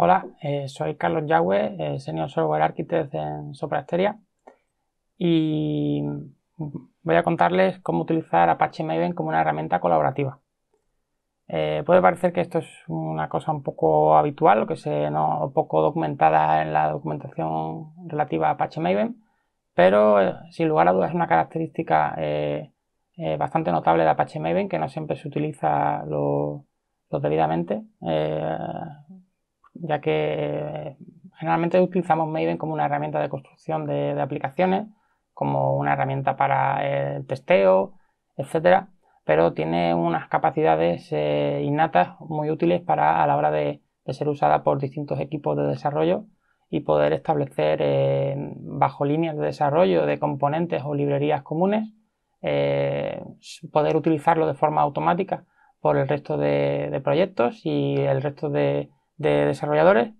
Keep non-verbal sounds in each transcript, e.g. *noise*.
Hola, eh, soy Carlos Yagüe, eh, Senior Software Architect en Soprasteria y voy a contarles cómo utilizar Apache Maven como una herramienta colaborativa. Eh, puede parecer que esto es una cosa un poco habitual o que se poco documentada en la documentación relativa a Apache Maven, pero sin lugar a dudas es una característica bastante notable de Apache Maven que no siempre se utiliza lo, debidamente ya que eh, generalmente utilizamos Maven como una herramienta de construcción de, aplicaciones, como una herramienta para el testeo, etcétera, pero tiene unas capacidades eh, innatas muy útiles para a la hora de, ser usada por distintos equipos de desarrollo y poder establecer eh, bajo líneas de desarrollo de componentes o librerías comunes, poder utilizarlo de forma automática por el resto de proyectos y el resto de, de desarrolladores,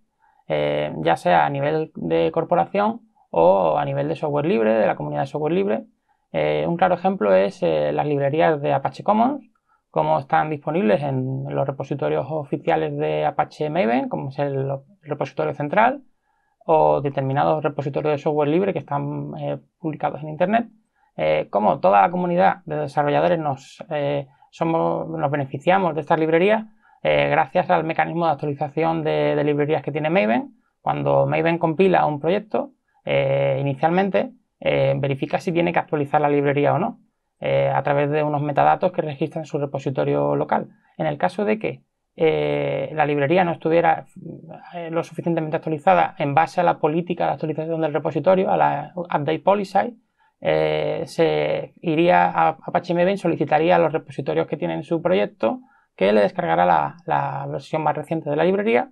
eh, ya sea a nivel de corporación o a nivel de software libre, de la comunidad de software libre. Eh, un claro ejemplo es eh, las librerías de Apache Commons, como están disponibles en los repositorios oficiales de Apache Maven, como es el repositorio central, o determinados repositorios de software libre que están publicados en Internet. como toda la comunidad de desarrolladores nos, somos, nos beneficiamos de estas librerías, eh, gracias al mecanismo de actualización de, librerías que tiene Maven. Cuando Maven compila un proyecto, eh, inicialmente eh, verifica si tiene que actualizar la librería o no, a través de unos metadatos que registra en su repositorio local. En el caso de que la librería no estuviera lo suficientemente actualizada en base a la política de actualización del repositorio, a la update policy, se iría a Apache Maven, solicitaría a los repositorios que tienen su proyecto que le descargará la, versión más reciente de la librería,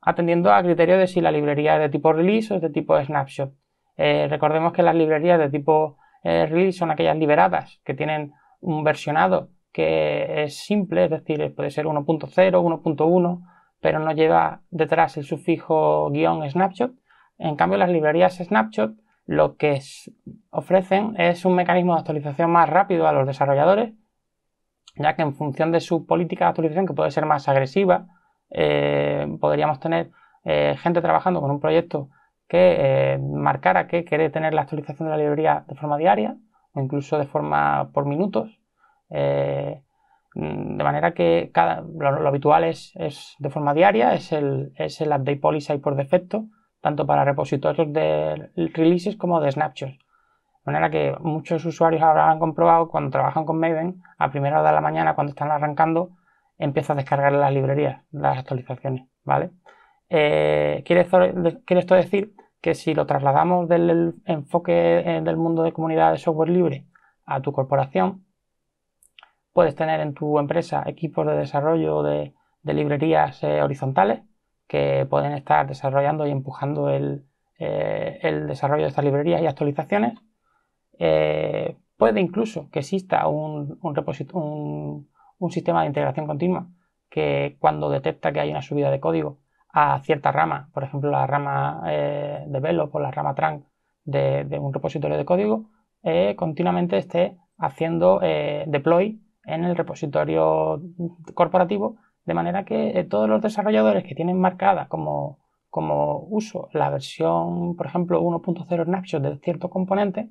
atendiendo a criterio de si la librería es de tipo release o de tipo snapshot. Eh, recordemos que las librerías de tipo eh, release son aquellas liberadas que tienen un versionado que es simple, es decir, puede ser 1.0, 1.1, pero no lleva detrás el sufijo guión snapshot. En cambio, las librerías snapshot lo que ofrecen es un mecanismo de actualización más rápido a los desarrolladores ya que en función de su política de actualización, que puede ser más agresiva, eh, podríamos tener eh, gente trabajando con un proyecto que eh, marcara que quiere tener la actualización de la librería de forma diaria o incluso de forma por minutos. Mm, de manera que cada, lo, habitual es, de forma diaria, es el, es el update policy por defecto, tanto para repositorios de releases como de snapshots. De manera que muchos usuarios habrán comprobado cuando trabajan con Maven, a primera hora de la mañana, cuando están arrancando, empieza a descargar las librerías, las actualizaciones, ¿vale? Eh, quiere, esto decir que si lo trasladamos del enfoque eh, del mundo de comunidad de software libre a tu corporación, puedes tener en tu empresa equipos de desarrollo de, librerías eh, horizontales que pueden estar desarrollando y empujando el desarrollo de estas librerías y actualizaciones eh, puede incluso que exista un, sistema de integración continua que cuando detecta que hay una subida de código a cierta rama, por ejemplo la rama eh, de Velo o la rama trunk de, un repositorio de código, eh, continuamente esté haciendo deploy en el repositorio corporativo, de manera que todos los desarrolladores que tienen marcada como, como uso la versión, por ejemplo, 1.0 snapshot de cierto componente,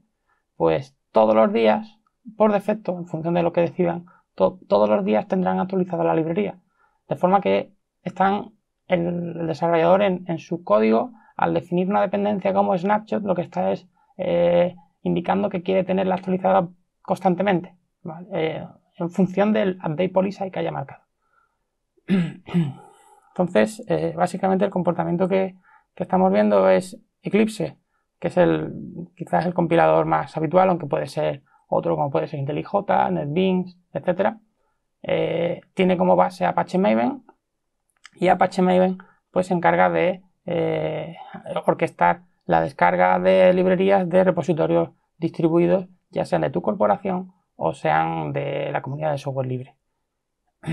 pues todos los días, por defecto, en función de lo que decidan, todos los días tendrán actualizada la librería. De forma que están el, desarrollador en, su código, al definir una dependencia como snapshot, lo que está es eh, indicando que quiere tenerla actualizada constantemente, eh, en función del update policy que haya marcado. *clears throat* Entonces, eh, básicamente el comportamiento que estamos viendo es Eclipse que es el, quizás el compilador más habitual, aunque puede ser otro como puede ser IntelliJ, NetBeans, etc. Eh, tiene como base Apache Maven y Apache Maven pues se encarga de eh, orquestar la descarga de librerías de repositorios distribuidos, ya sean de tu corporación o sean de la comunidad de software libre. *clears throat*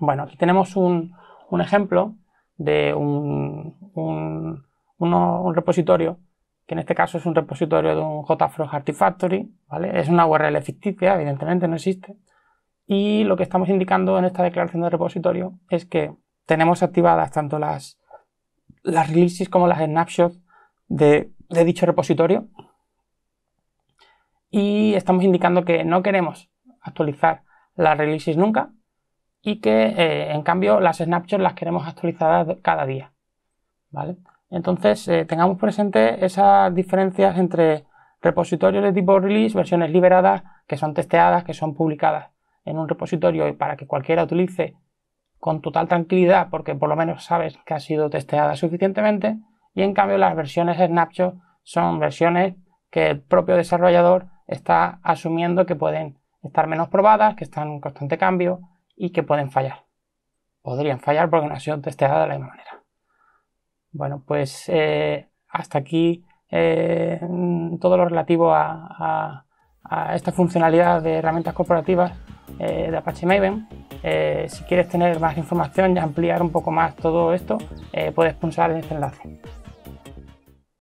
Bueno, aquí tenemos un, ejemplo de un un repositorio, que en este caso es un repositorio de un JFrog Artifactory, ¿vale? Es una URL ficticia, evidentemente no existe. Y lo que estamos indicando en esta declaración de repositorio es que tenemos activadas tanto las, releases como las snapshots de, dicho repositorio. Y estamos indicando que no queremos actualizar las releases nunca y que eh, en cambio las snapshots las queremos actualizadas cada día. ¿vale? Entonces, eh, tengamos presente esas diferencias entre repositorios de tipo release, versiones liberadas, que son testeadas, que son publicadas en un repositorio para que cualquiera utilice con total tranquilidad, porque por lo menos sabes que ha sido testeada suficientemente. Y en cambio, las versiones snapshot son versiones que el propio desarrollador está asumiendo que pueden estar menos probadas, que están en constante cambio y que pueden fallar. Podrían fallar porque no han sido testeadas de la misma manera. Bueno, pues eh, hasta aquí eh, mm, todo lo relativo a, esta funcionalidad de herramientas corporativas eh, de Apache Maven. si quieres tener más información y ampliar un poco más todo esto, puedes pulsar en este enlace.